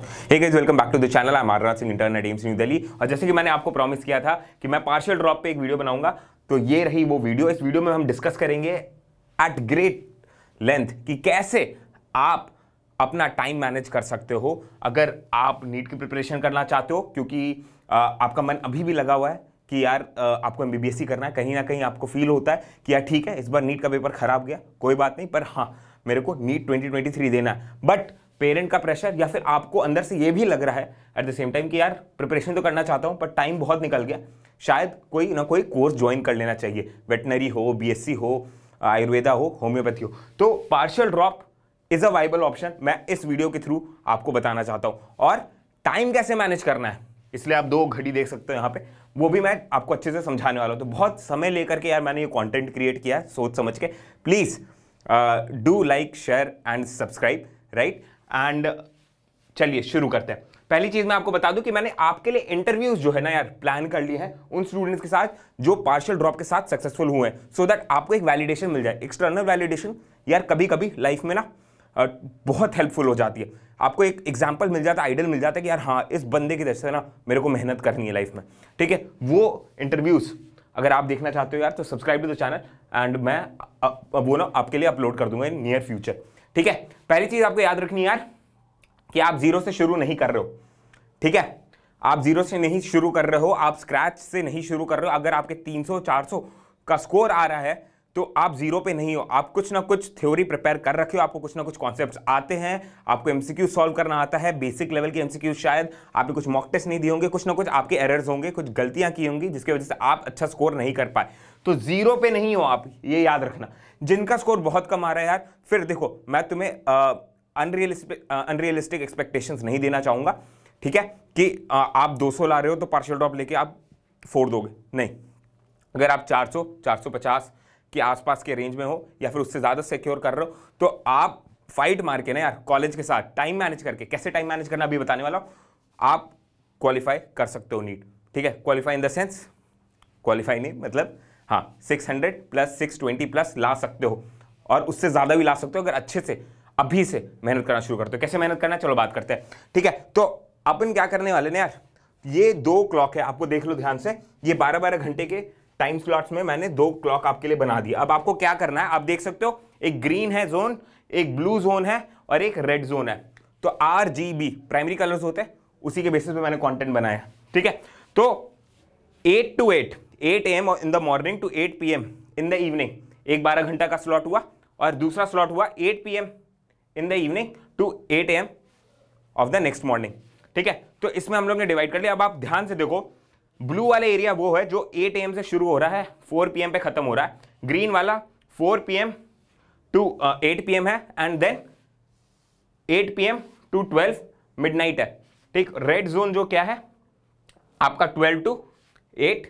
hey guys welcome back to the channel I am Marnath Singh internet AIIMS New Delhi और जैसे कि मैंने आपको प्रॉमिस किया था कि मैं पार्शियल ड्रॉप पे एक वीडियो बनाऊंगा तो ये रही वो वीडियो इस वीडियो में हम डिस्कस करेंगे एट ग्रेट लेंथ कि कैसे आप अपना टाइम मैनेज कर सकते हो अगर आप नीट की प्रिपरेशन करना चाहते हो क्योंकि आपका मन अभी भी लगा हुआ है कि यार आपको एम करना है कहीं ना कहीं आपको फील होता है कि यार ठीक है इस बार नीट का पेपर खराब गया कोई बात नहीं पर हाँ मेरे को नीट 2023 देना है बट पेरेंट का प्रेशर या फिर आपको अंदर से ये भी लग रहा है एट द सेम टाइम कि यार प्रिपरेशन तो करना चाहता हूँ पर टाइम बहुत निकल गया शायद कोई ना कोई कोर्स ज्वाइन कर लेना चाहिए वेटनरी हो बीएससी हो आयुर्वेदा हो होम्योपैथी हो तो partial drop is a viable option मैं इस वीडियो के थ्रू आपको बताना चाहता हूँ और टाइम कैसे मैनेज करना है इसलिए आप दो घड़ी देख सकते हो यहाँ पे वो भी मैं आपको अच्छे से समझाने वाला हूँ तो बहुत समय लेकर के यार मैंने ये कंटेंट क्रिएट किया है सोच समझ के please do like share and subscribe right and चलिए शुरू करते हैं पहली चीज़ मैं आपको बता दूं कि मैंने आपके लिए इंटरव्यूज जो है ना यार प्लान कर लिए हैं उन स्टूडेंट्स के साथ जो पार्शियल ड्रॉप के साथ सक्सेसफुल हुए हैं सो दैट आपको एक वैलिडेशन मिल जाए एक्सटर्नल वैलिडेशन यार कभी कभी लाइफ में ना बहुत हेल्पफुल हो जाती है आपको एक एग्जाम्पल मिल जाता है आइडल मिल जाता है कि यार हाँ इस बंदे की जैसे ना मेरे को मेहनत करनी है लाइफ में ठीक है वो इंटरव्यूज़ अगर आप देखना चाहते हो यार तो subscribe to the channel and मैं वो ना आपके लिए अपलोड कर दूंगा इन नियर फ्यूचर ठीक है पहली चीज आपको याद रखनी यार कि आप जीरो से शुरू नहीं कर रहे हो ठीक है आप जीरो से नहीं शुरू कर रहे हो आप स्क्रैच से नहीं शुरू कर रहे हो अगर आपके 300 400 का स्कोर आ रहा है तो आप जीरो पे नहीं हो आप कुछ ना कुछ थ्योरी प्रिपेयर कर रखे हो आपको कुछ ना कुछ कॉन्सेप्ट्स आते हैं आपको एमसीक्यू सॉल्व करना आता है बेसिक लेवल के एमसीक्यू शायद आपने कुछ मॉक टेस्ट नहीं दिए होंगे कुछ ना कुछ आपके एरर्स होंगे कुछ गलतियां की होंगी जिसकी वजह से आप अच्छा स्कोर नहीं कर पाए तो जीरो पे नहीं हो आप ये याद रखना जिनका स्कोर बहुत कम आ रहा है यार फिर देखो मैं तुम्हें अनरियलिस्टिक अनरियलिस्टिक एक्सपेक्टेशन नहीं देना चाहूँगा ठीक है कि आ, आप दो ला रहे हो तो पार्शल ड्रॉप लेके आप फोड़ दोगे नहीं अगर आप चार सौ के आसपास के रेंज में हो या फिर उससे ज़्यादा सिक्योर कर रहे हो तो आप फाइट मार के ना यार कॉलेज के साथ टाइम मैनेज करके कैसे टाइम मैनेज करना अभी बताने वाला आप क्वालिफाई कर सकते हो नीट ठीक है qualify in the sense qualify नहीं मतलब हाँ 600 प्लस 620 प्लस ला सकते हो और उससे ज़्यादा भी ला सकते हो अगर अच्छे से अभी से मेहनत करना शुरू करते हो कैसे मेहनत करना चलो बात करते हैं ठीक है तो अपन क्या करने वाले ना यार ये दो क्लॉक है आपको देख लो ध्यान से ये बारह बारह घंटे के टाइम स्लॉट्स में मैंने दो क्लॉक आपके लिए बना दी अब आपको क्या करना है आप देख सकते हो एक ग्रीन है जोन एक ब्लू जोन है और एक रेड जोन है तो R G B primary colours होते हैं उसी के बेसिस पे मैंने कंटेंट बनाया ठीक है तो 8 to 8 8 M in the morning to 8 P in the evening एक बारह घंटा का स्लॉट हुआ और दूसरा स्लॉट हुआ 8 P in the evening to 8 M of the next morning ठीक है तो इसमें हम लोग ने डिवाइड कर लिया अब आप ध्यान से देखो ब्लू वाले एरिया वो है जो 8 एम से शुरू हो रहा है 4 एम पे खत्म हो रहा है ग्रीन वाला 4 पीएम टू एट पीएम है and then 8 PM to 12 mid है ठीक रेड जोन जो क्या है आपका 12 टू 8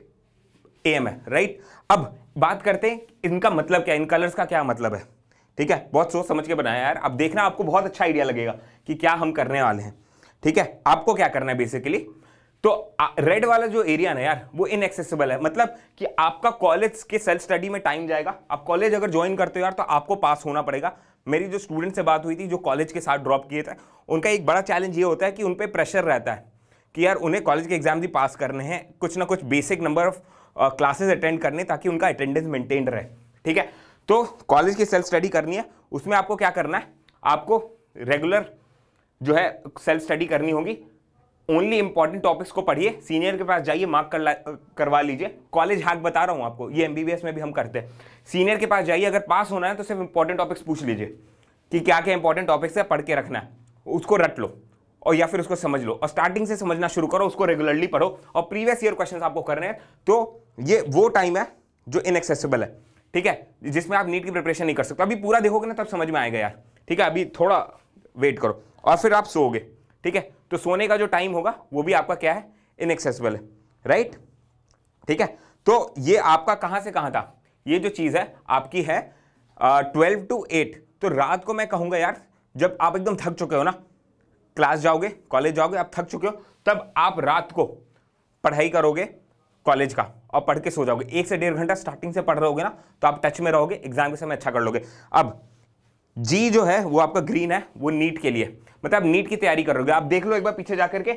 एम है राइट अब बात करते हैं इनका मतलब क्या इन कलर्स का क्या मतलब है ठीक है बहुत सोच समझ के बनाया यार अब देखना आपको बहुत अच्छा आइडिया लगेगा कि क्या हम करने वाले हैं ठीक है आपको क्या करना है बेसिकली तो रेड वाला जो एरिया ना यार वो इनएक्सेसिबल है मतलब कि आपका कॉलेज के सेल्फ स्टडी में टाइम जाएगा आप कॉलेज अगर ज्वाइन करते हो यार तो आपको पास होना पड़ेगा मेरी जो स्टूडेंट से बात हुई थी जो कॉलेज के साथ ड्रॉप किए थे उनका एक बड़ा चैलेंज ये होता है कि उन पर प्रेशर रहता है कि यार उन्हें कॉलेज के एग्जाम भी पास करने हैं कुछ ना कुछ basic number of classes attend करने ताकि उनका अटेंडेंस मेंटेन रहे ठीक है तो कॉलेज की सेल्फ स्टडी करनी है उसमें आपको क्या करना है आपको रेगुलर जो है सेल्फ स्टडी करनी होगी ओनली इंपॉर्टेंट टॉपिक्स को पढ़िए सीनियर के पास जाइए मार्क कर करवा लीजिए कॉलेज हैक बता रहा हूँ आपको ये एमबीबीएस में भी हम करते हैं सीनियर के पास जाइए अगर पास होना है तो सिर्फ इंपॉर्टेंट टॉपिक्स पूछ लीजिए कि क्या क्या इंपॉर्टेंट टॉपिक्स है पढ़ के रखना है उसको रट लो और या फिर उसको समझ लो और स्टार्टिंग से समझना शुरू करो उसको रेगुलरली पढ़ो और प्रीवियस ईयर क्वेश्चन आपको करने हैं तो ये वो टाइम है जो इनएक्सेसिबल है ठीक है जिसमें आप नीट की प्रिपरेशन नहीं कर सकते अभी पूरा देखोगे ना तब समझ में आएगा यार ठीक है अभी थोड़ा वेट करो और फिर आप सोओगे ठीक है तो सोने का जो टाइम होगा वो भी आपका क्या है इनएक्सेसिबल है राइट ठीक है तो ये आपका कहां से कहां था ये जो चीज़ है आपकी है ट्वेल्व टू एट तो रात को मैं कहूंगा यार जब आप एकदम थक चुके हो ना क्लास जाओगे कॉलेज जाओगे आप थक चुके हो तब आप रात को पढ़ाई करोगे कॉलेज का और पढ़ के सो जाओगे एक से डेढ़ घंटा स्टार्टिंग से पढ़ रहोगे ना तो आप टच में रहोगे एग्जाम के समय अच्छा कर लोगे अब जी जो है वो आपका ग्रीन है वो नीट के लिए मतलब नीट की तैयारी करोगे आप देख लो एक बार पीछे जाकर के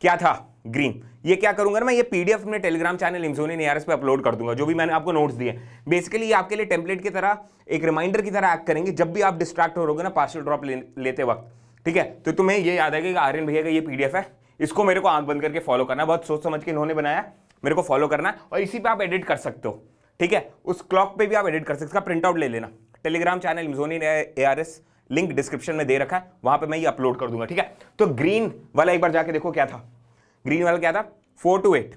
क्या था ग्रीन ये क्या करूंगा ना मैं ये पीडीएफ अपने टेलीग्राम चैनल आर एस पे अपलोड कर दूंगा जो भी मैंने आपको नोट्स दिए बेसिकली ये आपके लिए टेम्पलेट की तरह एक रिमाइंडर की तरह एक्ट करेंगे जब भी आप डिस्ट्रैक्ट हो रोगे ना पार्सल ड्रॉप ले, लेते वक्त ठीक है तो तुम्हें ये याद आएगा आर्यन भैया का ये पीडीएफ है इसको मेरे को आंख बंद करके फॉलो करना बहुत सोच समझ के इन्होंने बनाया मेरे को फॉलो करना और इसी पर आप एडिट कर सकते हो ठीक है उस क्लॉक पर भी आप एडिट कर सकते प्रिंट आउट ले लेना टेलीग्राम चैनल ने A R S link description में दे रखा है वहां पे मैं ये अपलोड कर दूंगा ठीक है तो ग्रीन वाला एक बार जाके देखो क्या था ग्रीन वाला क्या था फोर टू एट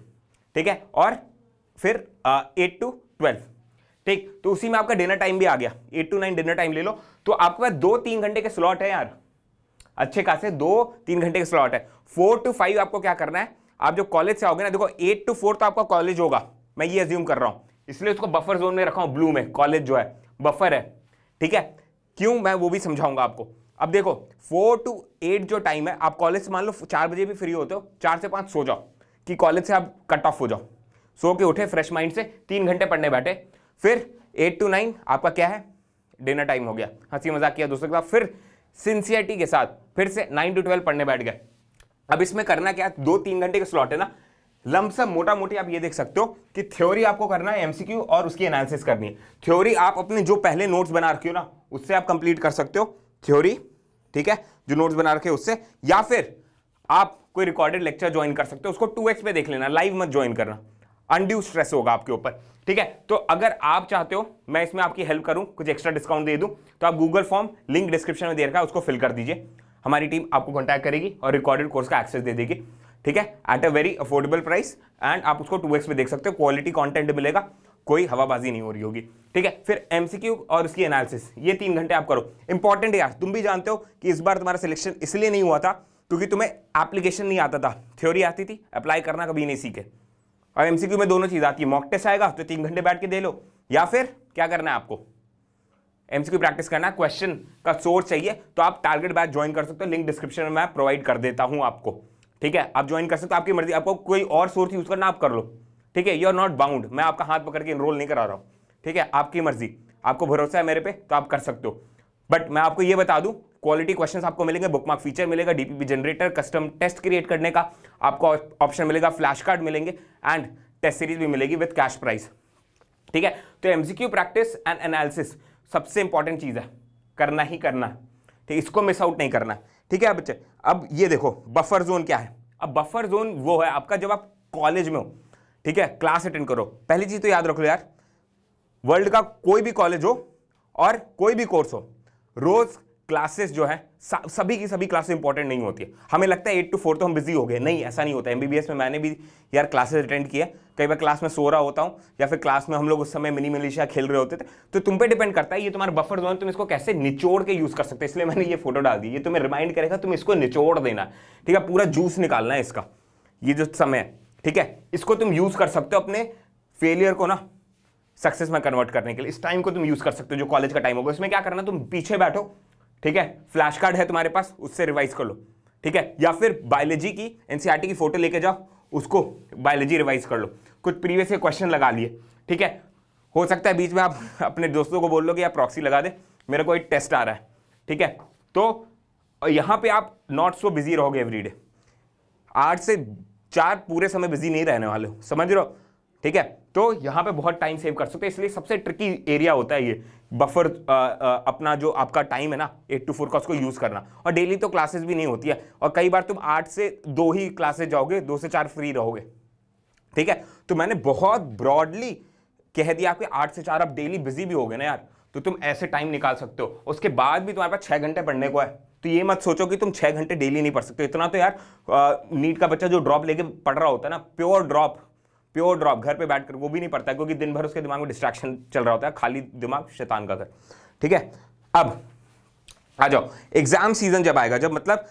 ठीक है और फिर एट टू ट्वेल्व ठीक तो उसी में आपका डिनर टाइम भी आ गया eight to nine dinner time ले लो तो आपके पास दो तीन घंटे के स्लॉट है यार अच्छे खासे दो तीन घंटे के स्लॉट है फोर टू फाइव आपको क्या करना है आप जो कॉलेज से आओगे ना देखो एट टू फोर तो आपका कॉलेज होगा मैं ये अज्यूम कर रहा हूँ इसलिए उसको बफर जोन में रखा हूँ ब्लू में कॉलेज जो है बफर है ठीक है क्यों मैं वो भी समझाऊंगा आपको अब देखो फोर टू एट जो टाइम है आप कॉलेज से मान लो चार बजे भी फ्री होते हो चार से पाँच सो जाओ कि कॉलेज से आप कट ऑफ हो जाओ सो के उठे फ्रेश माइंड से तीन घंटे पढ़ने बैठे फिर एट टू नाइन आपका क्या है डिनर टाइम हो गया हंसी मजाक किया दोस्तों के साथ फिर सिंसियरिटी के साथ फिर से नाइन टू ट्वेल्व पढ़ने बैठ गए अब इसमें करना क्या है दो तीन घंटे का स्लॉट है ना लमसम मोटा मोटी आप ये देख सकते हो कि थ्योरी आपको करना है एमसीक्यू और उसकी एनालिसिस करनी है थ्योरी आप अपने जो पहले नोट्स बना रखे हो ना उससे आप कंप्लीट कर सकते हो थ्योरी ठीक है जो नोट्स बना रखे उससे या फिर आप कोई रिकॉर्डेड लेक्चर ज्वाइन कर सकते हो उसको टू एक्स पे देख लेना लाइव मत ज्वाइन करना अनड्यू स्ट्रेस होगा आपके ऊपर ठीक है तो अगर आप चाहते हो मैं इसमें आपकी हेल्प करूं कुछ एक्स्ट्रा डिस्काउंट दे दूं तो आप गूगल फॉर्म लिंक डिस्क्रिप्शन में दे रखा है उसको फिल कर दीजिए हमारी टीम आपको कॉन्टैक्ट करेगी और रिकॉर्डेड कोर्स का एक्सेस दे देगी ठीक है at a very affordable price and आप उसको टू में देख सकते हो क्वालिटी कॉन्टेंट मिलेगा कोई हवाबाजी नहीं हो रही होगी ठीक है फिर एमसीक्यू और उसकी एनालिसिस ये तीन घंटे आप करो इंपॉर्टेंट यार तुम भी जानते हो कि इस बार तुम्हारा सिलेक्शन इसलिए नहीं हुआ था क्योंकि तुम्हें एप्लीकेशन नहीं आता था थ्योरी आती थी अप्लाई करना कभी नहीं सीखे और एमसीक्यू में दोनों चीज़ आती है मॉक टेस्ट आएगा तो तीन घंटे बैठ के दे लो या फिर क्या करना है आपको एमसीक्यू प्रैक्टिस करना क्वेश्चन का सोर्स चाहिए तो आप टारगेट बैच ज्वाइन कर सकते हो लिंक डिस्क्रिप्शन में मैं प्रोवाइड कर देता हूं आपको ठीक है आप ज्वाइन कर सकते हो आपकी मर्जी आपको कोई और सोर्स यूज करना आप कर लो ठीक है यू आर नॉट बाउंड मैं आपका हाथ पकड़ के इनरोल नहीं करा रहा हूँ ठीक है आपकी मर्जी आपको भरोसा है मेरे पे तो आप कर सकते हो बट मैं आपको ये बता दूँ क्वालिटी क्वेश्चन आपको मिलेंगे बुकमार्क फीचर मिलेगा DPP generator custom test create करने का आपको ऑप्शन मिलेगा फ्लैश कार्ड मिलेंगे एंड टेस्ट सीरीज भी मिलेगी विद कैश प्राइस ठीक है तो एमसीक्यू प्रैक्टिस एंड एनालिसिस सबसे इंपॉर्टेंट चीज़ है करना ही करना ठीक इसको मिस आउट नहीं करना ठीक है बच्चे अब ये देखो बफर जोन क्या है अब बफर जोन वो है आपका जब आप कॉलेज में हो ठीक है क्लास अटेंड करो पहली चीज़ तो याद रख लो यार वर्ल्ड का कोई भी कॉलेज हो और कोई भी कोर्स हो रोज़ क्लासेस जो है सभी की सभी क्लासेस इंपॉर्टेंट नहीं होती है हमें लगता है एट टू फोर तो हम बिजी हो गए नहीं ऐसा नहीं होता एम में मैंने भी यार क्लासेस अटेंड किया कई बार क्लास में सो रहा होता हूँ या फिर क्लास में हम लोग उस समय मिनी मिलिशिया खेल रहे होते थे तो तुम पे डिपेंड करता है ये तुम्हारा बफर जोन तुम इसको कैसे निचोड़ के यूज़ कर सकते हो इसलिए मैंने ये फोटो डाल दी ये तुम्हें रिमाइंड करेगा तुम इसको निचोड़ देना ठीक है पूरा जूस निकालना है इसका ये जो समय है ठीक है इसको तुम यूज़ कर सकते हो अपने फेलियर को ना सक्सेस में कन्वर्ट करने के लिए इस टाइम को तुम यूज़ कर सकते हो जो कॉलेज का टाइम होगा इसमें क्या करना तुम पीछे बैठो ठीक है फ्लैश कार्ड है तुम्हारे पास उससे रिवाइज कर लो ठीक है या फिर बायोलॉजी की एनसीईआरटी e की फोटो लेके जाओ उसको बायोलॉजी रिवाइज कर लो कुछ प्रीवियस के क्वेश्चन लगा लिए ठीक है हो सकता है बीच में आप अपने दोस्तों को बोल लो कि आप प्रॉक्सी लगा दे मेरे को एक टेस्ट आ रहा है ठीक है तो यहाँ पे आप नॉट सो बिजी रहोगे एवरीडे आठ से चार पूरे समय बिजी नहीं रहने वाले हो समझ रहे हो ठीक है तो यहाँ पे बहुत टाइम सेव कर सकते हैं इसलिए सबसे ट्रिकी एरिया होता है ये बफर अपना जो आपका टाइम है ना एट टू फोर का उसको यूज़ करना और डेली तो क्लासेस भी नहीं होती है और कई बार तुम आठ से दो ही क्लासेस जाओगे दो से चार फ्री रहोगे ठीक है तो मैंने बहुत ब्रॉडली कह दिया आपके आठ से चार आप डेली बिजी भी हो ना यार तो तुम ऐसे टाइम निकाल सकते हो उसके बाद भी तुम्हारे पास छः घंटे पढ़ने को है तो ये मत सोचो कि तुम छः घंटे डेली नहीं पढ़ सकते इतना तो यार नीट का बच्चा जो ड्रॉप लेके पढ़ रहा होता है ना प्योर ड्रॉप प्योर ड्रॉप घर पे बैठकर वो भी नहीं पढ़ता क्योंकि दिन भर उसके दिमाग में डिस्ट्रैक्शन चल रहा होता है खाली दिमाग शैतान का घर ठीक है अब आ जाओ एग्जाम सीजन जब आएगा जब मतलब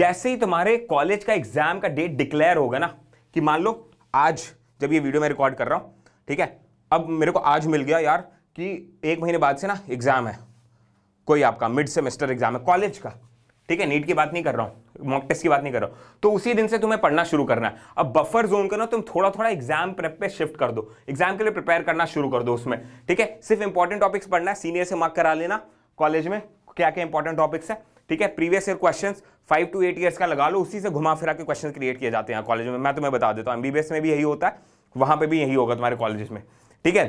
जैसे ही तुम्हारे कॉलेज का एग्जाम का डेट डिक्लेयर होगा ना कि मान लो आज जब ये वीडियो मैं रिकॉर्ड कर रहा हूं ठीक है अब मेरे को आज मिल गया यार कि एक महीने बाद से ना एग्जाम है कोई आपका मिड सेमेस्टर एग्जाम है कॉलेज का ठीक है नीट की बात नहीं कर रहा हूं मॉक टेस्ट की बात नहीं कर रहा हूं तो उसी दिन से तुम्हें पढ़ना शुरू करना है अब बफर जोन करो तुम थोड़ा थोड़ा एग्जाम प्रेप पे शिफ्ट कर दो एग्जाम के लिए प्रिपेयर करना शुरू कर दो उसमें ठीक है सिर्फ इंपॉर्टेंट टॉपिक्स पढ़ना है सीनियर से मार्क करा लेना कॉलेज में क्या क्या इंपॉर्टेंट टॉपिक्स है ठीक है previous year question five to eight years का लगा लो उसी से घुमा फिरा के क्वेश्चन क्रिएट किए जाते हैं कॉलेज में मैं तुम्हें बता देता हूँ एमबीबीएस में भी यही होता है वहां पर भी यही होगा तुम्हारे कॉलेज में ठीक है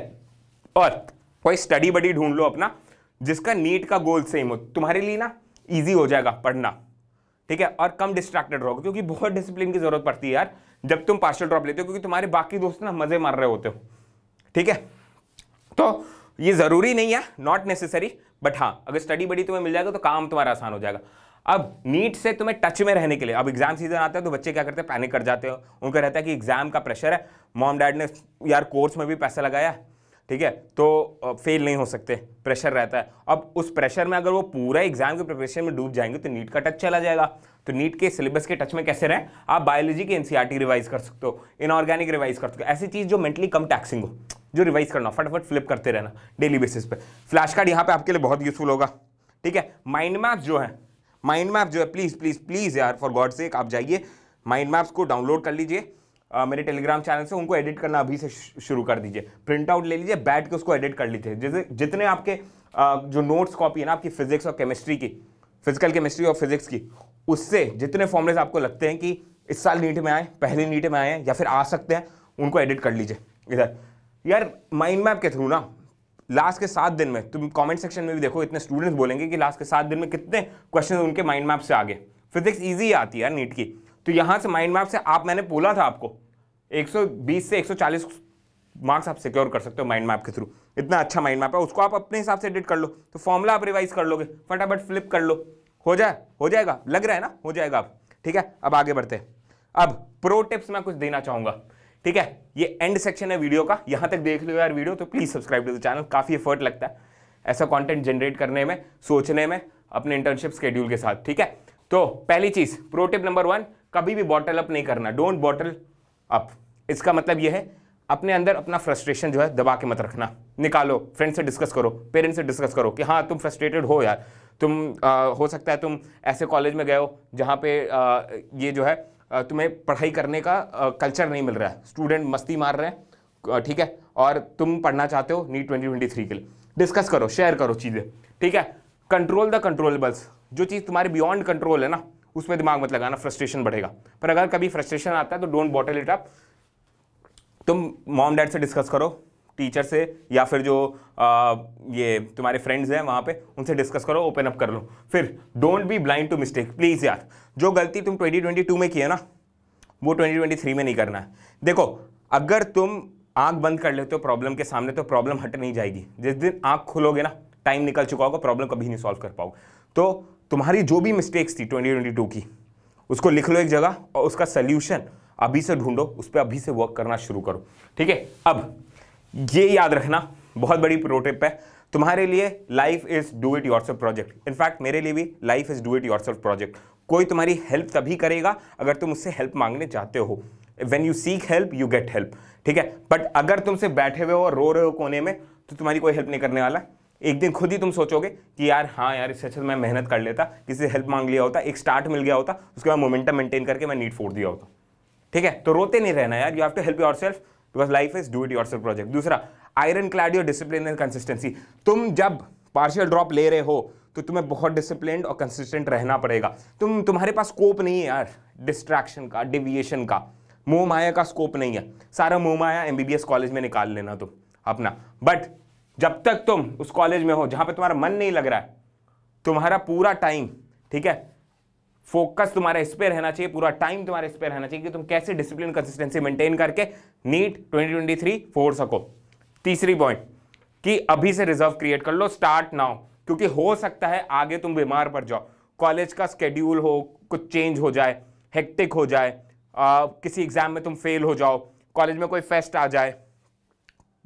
और कोई स्टडी बडी ढूंढ लो अपना जिसका नीट का गोल सेम हो तुम्हारे लिए ना ईजी हो जाएगा पढ़ना ठीक है और कम डिस्ट्रैक्टेड रहोगे क्योंकि बहुत डिसिप्लिन की जरूरत पड़ती है यार जब तुम पार्शल ड्रॉप लेते हो क्योंकि तुम्हारे बाकी दोस्त ना मजे मार रहे होते हो ठीक है तो ये ज़रूरी नहीं है नॉट नेसेसरी बट हाँ अगर स्टडी बड़ी तुम्हें मिल जाएगा तो काम तुम्हारा आसान हो जाएगा अब नीट से तुम्हें टच में रहने के लिए अब एग्जाम सीजन आता है तो बच्चे क्या करते हैं पैनिक कर जाते हो उनका रहता है कि एग्जाम का प्रेशर है मॉम डैड ने यार कोर्स में भी पैसा लगाया ठीक है तो फेल नहीं हो सकते प्रेशर रहता है अब उस प्रेशर में अगर वो पूरा एग्जाम के प्रिपरेशन में डूब जाएंगे तो नीट का टच चला जाएगा तो नीट के सिलेबस के टच में कैसे रहें आप बायोलॉजी के एनसीईआरटी रिवाइज e कर सकते हो इनऑर्गेनिक रिवाइज कर सकते हो ऐसी चीज़ जो मेंटली कम टैक्सिंग हो जो रिवाइज करना फटाफट फ्लिप करते रहना डेली बेसिस पे फ्लैश कार्ड यहाँ पे आपके लिए बहुत यूजफुल होगा ठीक है माइंड मैप जो है माइंड मैप जो है प्लीज़ प्लीज़ प्लीज़ यार फॉर गॉड सेक आप जाइए माइंड मैप्स को डाउनलोड कर लीजिए आ, मेरे टेलीग्राम चैनल से उनको एडिट करना अभी से शुरू कर दीजिए प्रिंट आउट ले लीजिए बैठ के उसको एडिट कर लीजिए जैसे जितने आपके आ, जो नोट्स कॉपी है ना आपकी फिजिक्स और केमिस्ट्री की फिजिकल केमिस्ट्री और फिजिक्स की उससे जितने फॉर्मुलेस आपको लगते हैं कि इस साल नीट में आए पहले नीट में आए या फिर आ सकते हैं उनको एडिट कर लीजिए इधर यार माइंड मैप के थ्रू ना लास्ट के सात दिन में तुम कमेंट सेक्शन में भी देखो इतने स्टूडेंट्स बोलेंगे कि लास्ट के सात दिन में कितने क्वेश्चन उनके माइंड मैप से आगे फिजिक्स ईजी आती है यार नीट की तो यहां से माइंड मैप से आप मैंने बोला था आपको 120 से 140 मार्क्स आप सिक्योर कर सकते हो माइंड मैप के थ्रू इतना अच्छा माइंड मैप है उसको आप अपने हिसाब से एडिट कर लो तो फॉर्मूला आप रिवाइज कर लोगे फटाफट फ्लिप कर लो हो जाए हो जाएगा लग रहा है ना हो जाएगा आप ठीक है अब आगे बढ़ते हैं अब प्रो टिप्स मैं कुछ देना चाहूंगा ठीक है ये एंड सेक्शन है वीडियो का यहां तक देख लो यार वीडियो तो please subscribe to the channel काफ़ी एफर्ट लगता है ऐसा कंटेंट जनरेट करने में सोचने में अपने इंटर्नशिप स्केड्यूल के साथ ठीक है तो पहली चीज़ प्रो टिप नंबर वन कभी भी बॉटल अप नहीं करना डोंट बॉटल अप इसका मतलब यह है अपने अंदर अपना फ्रस्ट्रेशन जो है दबा के मत रखना निकालो फ्रेंड से डिस्कस करो पेरेंट्स से डिस्कस करो कि हाँ तुम फ्रस्ट्रेटेड हो यार तुम आ, हो सकता है तुम ऐसे कॉलेज में गए हो जहाँ पे आ, ये जो है तुम्हें पढ़ाई करने का आ, कल्चर नहीं मिल रहा है स्टूडेंट मस्ती मार रहे हैं ठीक है और तुम पढ़ना चाहते हो नीट ट्वेंटी ट्वेंटी थ्री के लिए डिस्कस करो शेयर करो चीज़ें ठीक है कंट्रोल द कंट्रोलेबल्स जो चीज़ तुम्हारे बियॉन्ड कंट्रोल है ना उसमें दिमाग मत लगाना फ्रस्ट्रेशन बढ़ेगा पर अगर कभी फ्रस्ट्रेशन आता है तो डोंट बॉटल इट अप तुम मॉम डैड से डिस्कस करो टीचर से या फिर जो आ, ये तुम्हारे फ्रेंड्स हैं वहाँ पे उनसे डिस्कस करो ओपन अप कर लो फिर don't be blind to mistake please यार जो गलती तुम 2022 में की है ना वो 2023 में नहीं करना है देखो अगर तुम आंख बंद कर लेते हो प्रॉब्लम के सामने तो प्रॉब्लम हट नहीं जाएगी जिस दिन आंख खुलोगे ना टाइम निकल चुका होगा प्रॉब्लम कभी नहीं सॉल्व कर पाओगे तो तुम्हारी जो भी मिस्टेक्स थी 2022 की उसको लिख लो एक जगह और उसका सल्यूशन अभी से ढूंढो उस पर अभी से वर्क करना शुरू करो ठीक है अब ये याद रखना बहुत बड़ी प्रोटिप है तुम्हारे लिए life is do it your project in fact मेरे लिए भी life is do it your project कोई तुम्हारी हेल्प तभी करेगा अगर तुम उससे हेल्प मांगने चाहते हो when you seek help you get help ठीक है बट अगर तुमसे बैठे हुए हो रो रहे हो कोने में तो तुम्हारी कोई हेल्प नहीं करने वाला एक दिन खुद ही तुम सोचोगे कि यार हाँ यार इससे अच्छा तो मैं मेहनत कर लेता किसी से हेल्प मांग लिया होता एक स्टार्ट मिल गया होता उसके बाद मोमेंटम मेंटेन करके मैं नीट फोड़ दिया होता ठीक है तो रोते नहीं रहना यार you have to help yourself because life is do it yourself project दूसरा iron clad your discipline and consistency तुम जब पार्शियल ड्रॉप ले रहे हो तो तुम्हें बहुत डिसिप्लिन और कंसिस्टेंट रहना पड़ेगा तुम तुम्हारे पास स्कोप नहीं है यार डिस्ट्रैक्शन का डिविएशन का मोह माया का स्कोप नहीं है सारा मोह माया एम कॉलेज में निकाल लेना तुम अपना बट जब तक तुम उस कॉलेज में हो जहां पे तुम्हारा मन नहीं लग रहा है तुम्हारा पूरा टाइम ठीक है फोकस तुम्हारा इस पर रहना चाहिए पूरा टाइम तुम्हारे इस पर रहना चाहिए कि तुम कैसे डिसिप्लिन कंसिस्टेंसी मेंटेन करके नीट 2023 फोड़ सको तीसरी पॉइंट कि अभी से रिजर्व क्रिएट कर लो स्टार्ट नाउ क्योंकि हो सकता है आगे तुम बीमार पड़ जाओ कॉलेज का स्केड्यूल हो कुछ चेंज हो जाए हेक्टिक हो जाए आ, किसी एग्जाम में तुम फेल हो जाओ कॉलेज में कोई फेस्ट आ जाए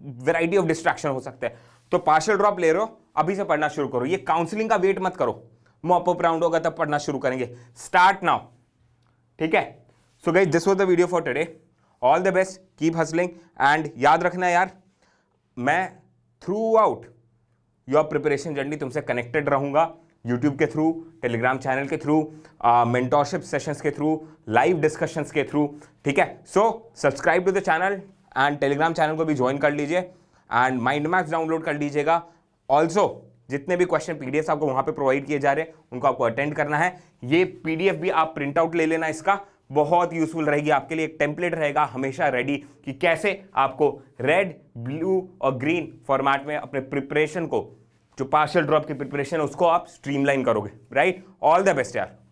वेराइटी ऑफ डिस्ट्रैक्शन हो सकते हैं तो पार्शल ड्रॉप ले रहे हो अभी से पढ़ना शुरू करो ये काउंसलिंग का वेट मत करो मॉपअप राउंड होगा तब पढ़ना शुरू करेंगे स्टार्ट नाउ ठीक है so guys this was the video for today all the best keep hustling and याद रखना यार मैं throughout your preparation journey तुमसे कनेक्टेड रहूंगा यूट्यूब के थ्रू टेलीग्राम चैनल के थ्रू मेंटोरशिप सेशंस के थ्रू लाइव डिस्कशंस के थ्रू ठीक है so subscribe to the channel and Telegram channel को भी ज्वाइन कर लीजिए एंड माइंड मैप्स डाउनलोड कर लीजिएगा ऑल्सो जितने भी क्वेश्चन पी आपको वहाँ पर प्रोवाइड किए जा रहे हैं उनको आपको अटेंड करना है ये पी भी आप प्रिंट आउट ले लेना इसका बहुत यूजफुल रहेगी आपके लिए एक टेम्पलेट रहेगा हमेशा रेडी कि कैसे आपको रेड ब्लू और ग्रीन फॉर्मेट में अपने प्रिपरेशन को जो पार्शियल ड्रॉप की प्रिपरेशन है उसको आप स्ट्रीमलाइन करोगे राइट ऑल द बेस्ट यार